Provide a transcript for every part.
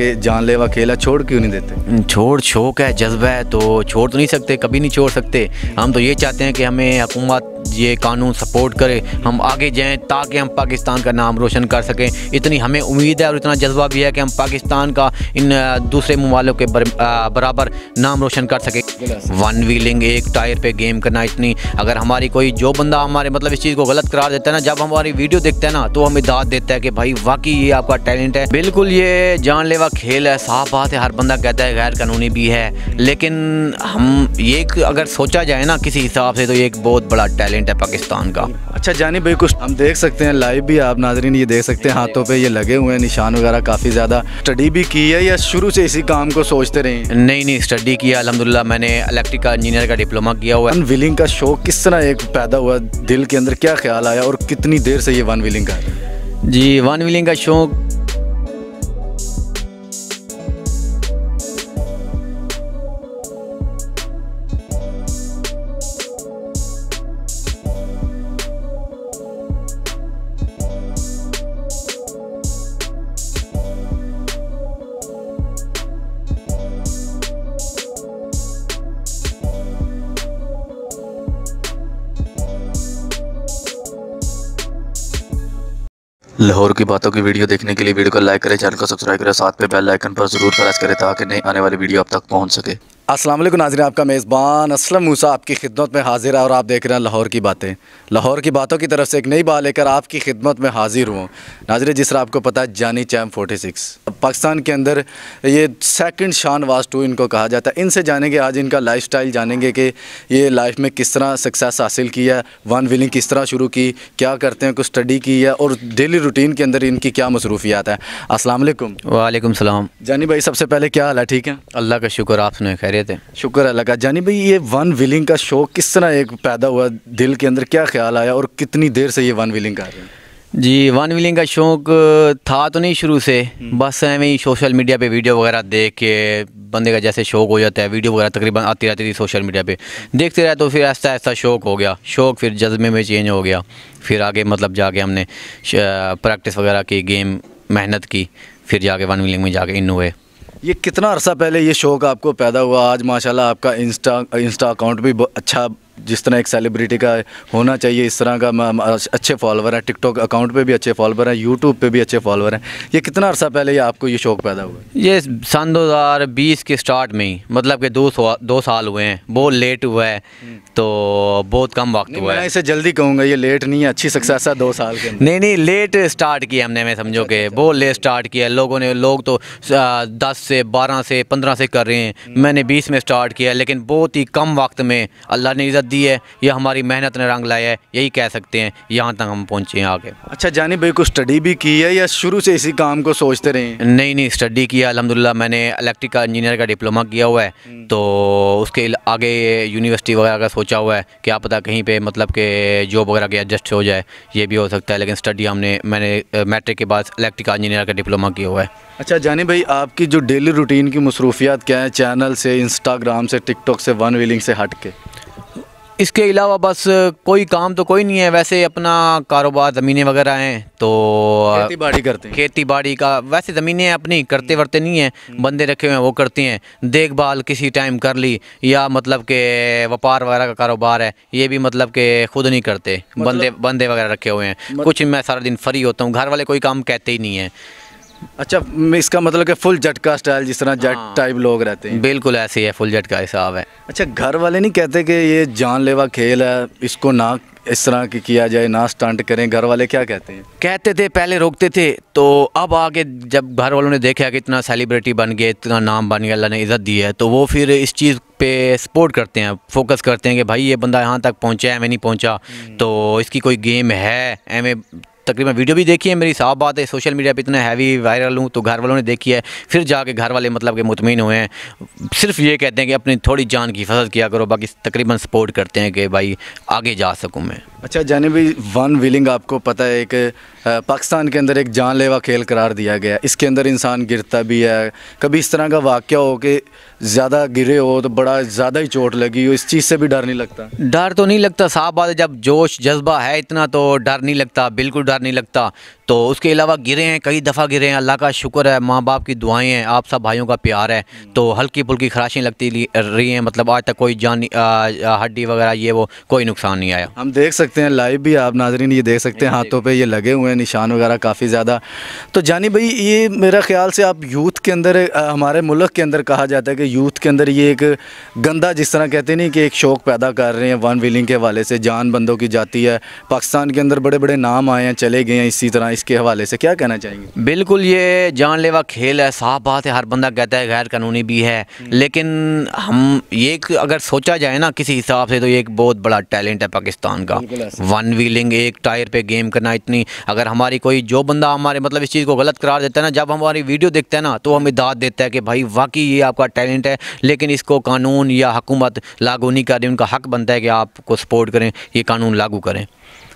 कि जानलेवा खेल छोड़ क्यों नहीं देते हम्म, छोड़ शौक है जज्बा है तो छोड़ तो नहीं सकते कभी नहीं छोड़ सकते हम तो ये चाहते हैं कि हमें हुकूमत ये कानून सपोर्ट करे हम आगे जाएँ ताकि हम पाकिस्तान का नाम रोशन कर सकें इतनी हमें उम्मीद है और इतना जज्बा भी है कि हम पाकिस्तान का इन दूसरे ममालों के बर, आ, बराबर नाम रोशन कर सकें वन व्हीलिंग एक टायर पे गेम करना इतनी अगर हमारी कोई जो बंदा हमारे मतलब इस चीज़ को गलत करार देता है ना जब हमारी वीडियो देखते हैं ना तो हमें दाद देता है कि भाई वाकई ये आपका टैलेंट है बिल्कुल ये जानलेवा खेल है साफ बात है हर बंदा कहता है गैर कानूनी भी है लेकिन हम ये अगर सोचा जाए ना किसी हिसाब से तो ये एक बहुत बड़ा टैलेंट पॉइंट है पाकिस्तान का अच्छा जानी भाई कुछ हम देख सकते हैं लाइव भी आप नाजरीन ये देख सकते हैं हाथों पे ये लगे हुए हैं निशान वगैरह काफ़ी ज़्यादा स्टडी भी की है या शुरू से इसी काम को सोचते रहे नहीं नहीं स्टडी किया अलहमदिल्ला मैंने इलेक्ट्रिकल इंजीनियर का डिप्लोमा किया हुआ है वन व्हीलिंग का शौक किस तरह एक पैदा हुआ दिल के अंदर क्या ख्याल आया और कितनी देर से ये वन व्हीलिंग का जी वन व्हीलिंग का शौक लाहौर की बातों की वीडियो देखने के लिए वीडियो को लाइक करें चैनल को सब्सक्राइब करें साथ में बेल आइकन पर जरूर प्रेस करें ताकि नई आने वाली वीडियो आप तक पहुंच सके अस्सलाम वालेकुम आपका मेज़बान असलम मूसा आपकी खिदमत में हाजिर है और आप देख रहे हैं लाहौर की बातें लाहौर की बातों की तरफ से एक नई बात लेकर आपकी खिदमत में हाजिर हूँ नाजर जिस तरह आपको पता है जानी चैम 46 पाकिस्तान के अंदर ये सेकंड शान वास टू इनको कहा जाता है इनसे जानेंगे आज इनका लाइफ जानेंगे कि ये लाइफ में किस तरह सक्सेस हासिल की है वन व्हीलिंग किस तरह शुरू की क्या करते हैं कुछ स्टडी की है और डेली रूटीन के अंदर इनकी क्या मसरूफियात है असलम वालेकुम सलाम जानी भाई सबसे पहले क्या हाल है ठीक है अल्लाह का शुक्र आपने खैर खैरियत है शुक्र अल्लाह का जानी भाई ये वन व्हीलिंग का शौक़ किस तरह एक पैदा हुआ दिल के अंदर क्या ख्याल आया और कितनी देर से ये वन व्हीलिंग कर रहे हैं जी वन व्हीलिंग का शौक था तो नहीं शुरू से हम्म। बस एवं ही सोशल मीडिया पे वीडियो वगैरह देख के बंदे का जैसे शौक हो जाता है वीडियो वगैरह तकरीबन आती रहती थी सोशल मीडिया पे देखते रहे तो फिर ऐसा ऐसा शौक हो गया शौक फिर जज्बे में चेंज हो गया फिर आगे मतलब जाके हमने प्रैक्टिस वगैरह की गेम मेहनत की फिर जाके वन व्हीलिंग में जाके इन हुए ये कितना अरसा पहले ये शौक़ आपको पैदा हुआ आज माशाल्लाह आपका इंस्टा इंस्टा अकाउंट भी अच्छा जिस तरह एक सेलिब्रिटी का होना चाहिए इस तरह का अच्छे फॉलोवर हैं टिकटॉक अकाउंट पे भी अच्छे फॉलोवर हैं यूट्यूब पे भी अच्छे फॉलोवर हैं ये कितना अर्सा पहले ये आपको ये शौक़ पैदा हुआ ये सन 2020 के स्टार्ट में ही मतलब कि दो दो साल हुए हैं बहुत लेट हुआ है तो बहुत कम वक्त हुआ है इसे जल्दी कहूँगा ये लेट नहीं है अच्छी सक्सेस है दो साल के नहीं नहीं लेट स्टार्ट किया हमने मैं समझो अच्छा, कि अच्छा। बहुत लेट स्टार्ट किया लोगों ने लोग तो दस से बारह से पंद्रह से कर रहे हैं हम्म। मैंने बीस में स्टार्ट किया लेकिन बहुत ही कम वक्त में अल्लाह ने इज़्ज़त दी है या हमारी मेहनत ने रंग लाया है यही कह सकते हैं यहाँ तक हम पहुँचे हैं आगे अच्छा जानी भाई को स्टडी भी की है या शुरू से इसी काम को सोचते रहे नहीं नहीं स्टडी किया अलहमदिल्ला मैंने इलेक्ट्रिकल इंजीनियर का डिप्लोमा किया हुआ है हम्म। तो उसके आगे यूनिवर्सिटी वगैरह का सोचा हुआ है क्या पता कहीं पर मतलब के जॉब वगैरह के एडजस्ट हो जाए ये भी हो सकता है लेकिन स्टडी हमने मैंने मैट्रिक के बाद इलेक्ट्रिकल इंजीनियर का डिप्लोमा किया हुआ है अच्छा जानी भाई आपकी जो डेली रूटीन की मसरूफियात क्या है चैनल से इंस्टाग्राम से टिकटॉक से वन व्हीलिंग से हट के इसके अलावा बस कोई काम तो कोई नहीं है वैसे अपना कारोबार ज़मीनें वगैरह हैं तो खेती बाड़ी करते हैं खेती बाड़ी का वैसे ज़मीनें अपनी करते हम्म। वरते नहीं हैं हम्म। बंदे रखे हुए हैं वो करते हैं देखभाल किसी टाइम कर ली या मतलब के व्यापार वगैरह का कारोबार है ये भी मतलब के खुद नहीं करते मतलब? बंदे बंदे वगैरह रखे हुए हैं मतलब? कुछ मैं सारा दिन फ्री होता हूँ घर वाले कोई काम कहते ही नहीं हैं अच्छा इसका मतलब है फुल जट का स्टाइल जिस तरह जट टाइप हाँ। लोग रहते हैं बिल्कुल ऐसे ही है फुल जट का हिसाब है अच्छा घर वाले नहीं कहते कि ये जानलेवा खेल है इसको ना इस तरह की किया जाए ना स्टंट करें घर वाले क्या कहते हैं कहते थे पहले रोकते थे तो अब आगे जब घर वालों ने देखा कि इतना सेलिब्रिटी बन गए इतना नाम बन गया अल्लाह ने इज़्ज़त दी है तो वो फिर इस चीज़ पे सपोर्ट करते हैं फोकस करते हैं कि भाई ये बंदा यहाँ तक पहुँचा है मैं नहीं पहुँचा हम्म। तो इसकी कोई गेम है एवं तकरीबन वीडियो भी देखी है मेरी साफ बात है सोशल मीडिया पर इतना हैवी वायरल हूँ तो घर वालों ने देखी है फिर जाके घर वाले मतलब के मुतमिन हुए हैं सिर्फ ये कहते हैं कि अपनी थोड़ी जान की फसल किया करो बाकी तकरीबन सपोर्ट करते हैं कि भाई आगे जा सकूँ मैं अच्छा जानबी वन व्हीलिंग आपको पता है एक पाकिस्तान के अंदर एक जानलेवा खेल करार दिया गया इसके अंदर इंसान गिरता भी है कभी इस तरह का वाक़ हो कि ज़्यादा गिरे हो तो बड़ा ज़्यादा ही चोट लगी हो इस चीज़ से भी डर नहीं लगता डर तो नहीं लगता साफ बात है जब जोश जज्बा है इतना तो डर नहीं लगता बिल्कुल डर नहीं लगता तो उसके अलावा गिरे हैं कई दफ़ा गिरे हैं अल्लाह का शुक्र है माँ बाप की दुआएँ हैं आप सब भाइयों का प्यार है तो हल्की फुल्की खराशें लगती रही हैं मतलब आज तक कोई जान हड्डी वगैरह ये वो कोई नुकसान नहीं आया हम देख सकते सकते हैं लाइव भी आप नाजरीन ये देख सकते हैं हाथों पे ये लगे हुए हैं निशान वगैरह काफ़ी ज़्यादा तो जानी भाई ये मेरा ख्याल से आप यूथ के अंदर हमारे मुल्क के अंदर कहा जाता है कि यूथ के अंदर ये एक गंदा जिस तरह कहते नहीं कि एक शौक़ पैदा कर रहे हैं वन व्हीलिंग के हवाले से जान बंदों की जाती है पाकिस्तान के अंदर बड़े बड़े नाम आए हैं चले गए हैं इसी तरह इसके हवाले से क्या कहना चाहेंगे बिल्कुल ये जानलेवा खेल है साफ बात है हर बंदा कहता है गैर कानूनी भी है हम्म। लेकिन हम ये अगर सोचा जाए ना किसी हिसाब से तो ये एक बहुत बड़ा टैलेंट है पाकिस्तान का वन व्हीलिंग एक टायर पे गेम करना इतनी अगर हमारी कोई जो बंदा हमारे मतलब इस चीज़ को गलत करार देता है ना जब हमारी वीडियो देखते हैं ना तो हमें दाद देता है कि भाई वाकई ये आपका टैलेंट है लेकिन इसको कानून या हुकूमत लागू नहीं कर रही उनका हक बनता है कि आपको सपोर्ट करें ये कानून लागू करें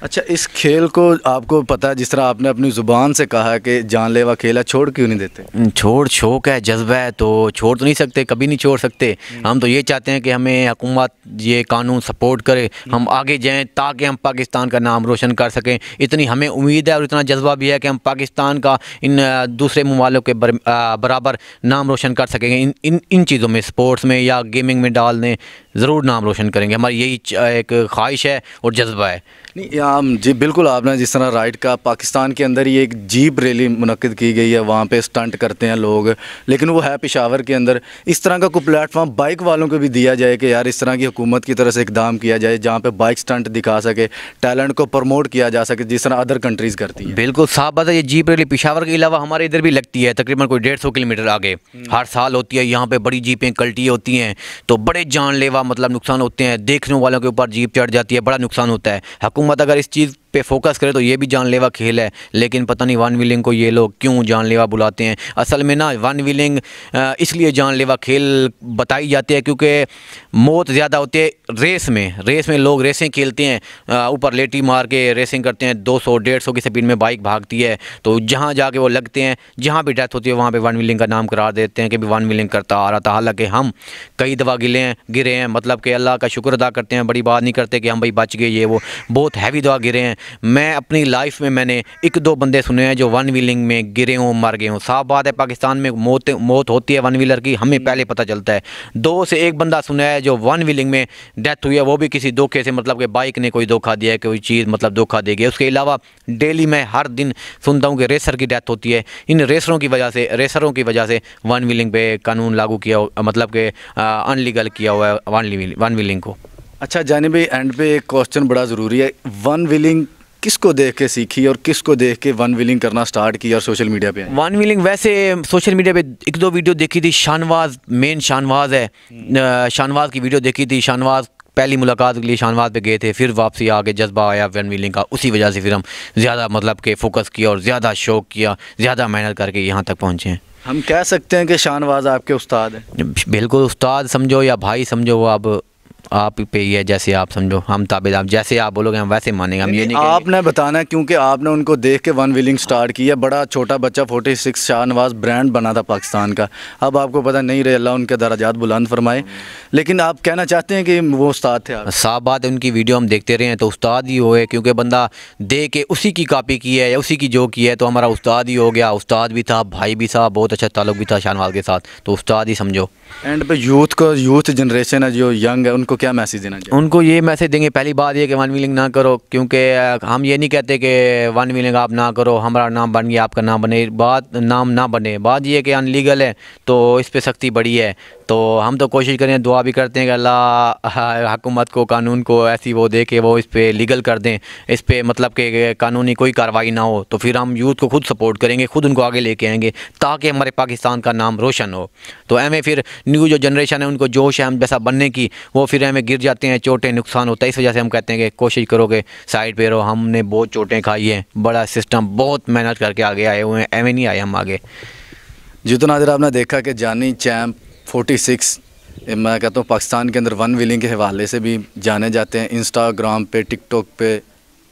अच्छा इस खेल को आपको पता है जिस तरह आपने अपनी ज़ुबान से कहा कि जानलेवा खेल है छोड़ क्यों नहीं देते हम्म, छोड़ शौक है जज्बा है तो छोड़ तो नहीं सकते कभी नहीं छोड़ सकते हम्म। हम तो ये चाहते हैं कि हमें हुकूमत ये कानून सपोर्ट करे हम्म। हम आगे जाएं ताकि हम पाकिस्तान का नाम रोशन कर सकें इतनी हमें उम्मीद है और इतना जज्बा भी है कि हम पाकिस्तान का इन दूसरे ममालों के बर, आ, बराबर नाम रोशन कर सकेंगे इन इन इन चीज़ों में स्पोर्ट्स में या गेमिंग में डाल दें ज़रूर नाम रोशन करेंगे हमारी यही एक ख्वाहिश है और जज्बा है नहीं जी बिल्कुल आपने जिस तरह राइड का पाकिस्तान के अंदर ही एक जीप रैली मुनद की गई है वहाँ पे स्टंट करते हैं लोग लेकिन वो है पिशावर के अंदर इस तरह का कोई प्लेटफॉर्म बाइक वालों को भी दिया जाए कि यार इस तरह की हुकूमत की तरफ से इकदाम किया जाए जहाँ पर बाइक स्टंट दिखा सके टैलेंट को प्रमोट किया जा सके जिस तरह अदर कंट्रीज़ करती है बिल्कुल साफ बात है ये जीप रैली पिशावर के अलावा हमारे इधर भी लगती है तकरीबन कोई डेढ़ किलोमीटर आगे हम्म। हर साल होती है यहाँ पर बड़ी जीपें कल्टी होती हैं तो बड़े जानलेवा मतलब नुकसान होते हैं देखने वालों के ऊपर जीप चढ़ जाती है बड़ा नुकसान होता है हुकूमत अगर इस चीज़ पे फोकस करें तो ये भी जानलेवा खेल है लेकिन पता नहीं वन विलिंग को ये लोग क्यों जानलेवा बुलाते हैं असल में ना वन विलिंग इसलिए जानलेवा खेल बताई जाती है क्योंकि मौत ज़्यादा होती है रेस में रेस में लोग रेसिंग खेलते हैं ऊपर लेटी मार के रेसिंग करते हैं 200 सौ की स्पीड में बाइक भागती है तो जहाँ जाके वो लगते हैं जहाँ भी डेथ होती है वहाँ पर वन विलिंग का नाम करार देते हैं कि भी वन विलिंग करता आ रहा था हालाँकि हम कई दफ़ा गिले हैं गिरे हैं मतलब कि अल्लाह का शुक्र अदा करते हैं बड़ी बात नहीं करते कि हम भाई बच गए ये वो बहुत हैवी दवा गिरे हैं मैं अपनी लाइफ में मैंने एक दो बंदे सुने हैं जो वन व्हीलिंग में गिरे हों मर गए हों साफ बात है पाकिस्तान में मौत मौत होती है वन व्हीलर की हमें हम्म। पहले पता चलता है दो से एक बंदा सुना है जो वन व्हीलिंग में डेथ हुई है वो भी किसी धोखे से मतलब कि बाइक ने कोई धोखा दिया है कोई चीज़ मतलब धोखा देगी उसके अलावा डेली मैं हर दिन सुनता हूँ कि रेसर की डेथ होती है इन रेसरों की वजह से रेसरों की वजह से वन व्हीलिंग पे कानून लागू किया मतलब कि अनलीगल किया हुआ है वन व्हीलिंग को अच्छा जानब एंड पे एक क्वेश्चन बड़ा ज़रूरी है वन विलिंग किसको देख के सीखी और किसको देख के वन व्हीलिंग करना स्टार्ट किया और सोशल मीडिया पे वन व्हीलिंग वैसे सोशल मीडिया पे एक दो वीडियो देखी थी शानवाज मेन शानवाज है हम्म। शानवाज की वीडियो देखी थी शानवाज पहली मुलाकात के लिए शानवाज पे गए थे फिर वापसी आके जज्बा आया वन व्हीलिंग का उसी वजह से फिर हम ज़्यादा मतलब के फोकस किया और ज़्यादा शौक किया ज़्यादा मेहनत करके यहाँ तक पहुँचे हैं हम कह सकते हैं कि शानवाज आपके उस्ताद हैं बिल्कुल उस्ताद समझो या भाई समझो वो आप आप पे ही है जैसे आप समझो हम आप जैसे आप बोलोगे हम वैसे मानेंगे हम ये नहीं आपने बताना है क्योंकि आपने उनको देख के वन व्हीलिंग स्टार्ट की है बड़ा छोटा बच्चा फोर्टी सिक्स शाहनवाज ब्रांड बना था पाकिस्तान का अब आपको पता नहीं रहे अल्लाह उनके दराजात बुलंद फरमाए लेकिन आप कहना चाहते हैं कि वो उस्ताद थे साफ बात है उनकी वीडियो हम देखते रहे हैं तो उस्ताद ही हो है क्योंकि बंदा दे के उसी की कापी की है या उसी की जो की है तो हमारा उस्ताद ही हो गया उस्ताद भी था भाई भी था बहुत अच्छा ताल्लुक भी था शानवाल के साथ तो उस्ताद ही समझो एंड पे यूथ को यूथ जनरेशन है जो यंग है उनको क्या मैसेज देना चाहिए उनको ये मैसेज देंगे पहली बात ये कि वन व्हीलिंग ना करो क्योंकि हम ये नहीं कहते कि वन व्हीलिंग आप ना करो हमारा नाम बन गया आपका नाम बने बात नाम ना बने बात ये कि अनलीगल है तो इस पर सख्ती बड़ी है तो हम तो कोशिश करें दुआ दुआ भी करते हैं कि अल्लाह हकूमत को कानून को ऐसी वो दे के वो इस पर लीगल कर दें इस पर मतलब कि कानूनी कोई कार्रवाई ना हो तो फिर हम यूथ को खुद सपोर्ट करेंगे खुद उनको आगे लेके आएंगे ताकि हमारे पाकिस्तान का नाम रोशन हो तो एम फिर न्यू जो जनरेशन है उनको जोश है हम जैसा बनने की वो फिर हमें गिर जाते हैं चोटें नुकसान होता है इस वजह से हम कहते हैं कि कोशिश करोगे साइड पर रहो हमने बहुत चोटें खाई हैं बड़ा सिस्टम बहुत मेहनत करके आगे आए हुए हैं एम नहीं आए हम आगे जितना तो नाजर आपने देखा कि जानी चैम्प 46 मैं कहता हूँ पाकिस्तान के अंदर वन विलिंग के हवाले से भी जाने जाते हैं इंस्टाग्राम पे टिकटॉक पे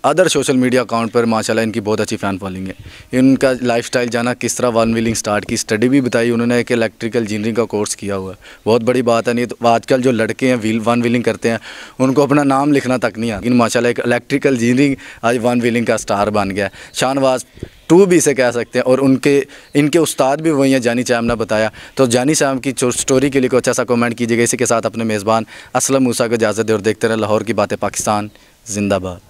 अदर सोशल मीडिया अकाउंट पर माशाल्लाह इनकी बहुत अच्छी फ़ैन फॉलोइंग है इनका लाइफस्टाइल जाना किस तरह वन व्हीलिंग स्टार्ट की स्टडी भी बताई उन्होंने एक इलेक्ट्रिकल इंजीनियरिंग का कोर्स किया हुआ है बहुत बड़ी बात है नहीं तो आजकल जो लड़के हैं व्हील वन व्हीलिंग करते हैं उनको अपना नाम लिखना तक नहीं आता इन माशाला एक इलेक्ट्रिकल इंजीनियरिंग आज वन व्हीलिंग का स्टार बन गया शाहनवाज टू भी इसे कह सकते हैं और उनके इनके उस्ताद भी वही हैं जानी शाम ने बताया तो जानी शाम की स्टोरी के लिए कोई अच्छा सा कमेंट कीजिएगा इसी के साथ अपने मेज़बान असलम मूसा को इजाज़त दे और देखते रहे लाहौर की बातें पाकिस्तान जिंदाबाद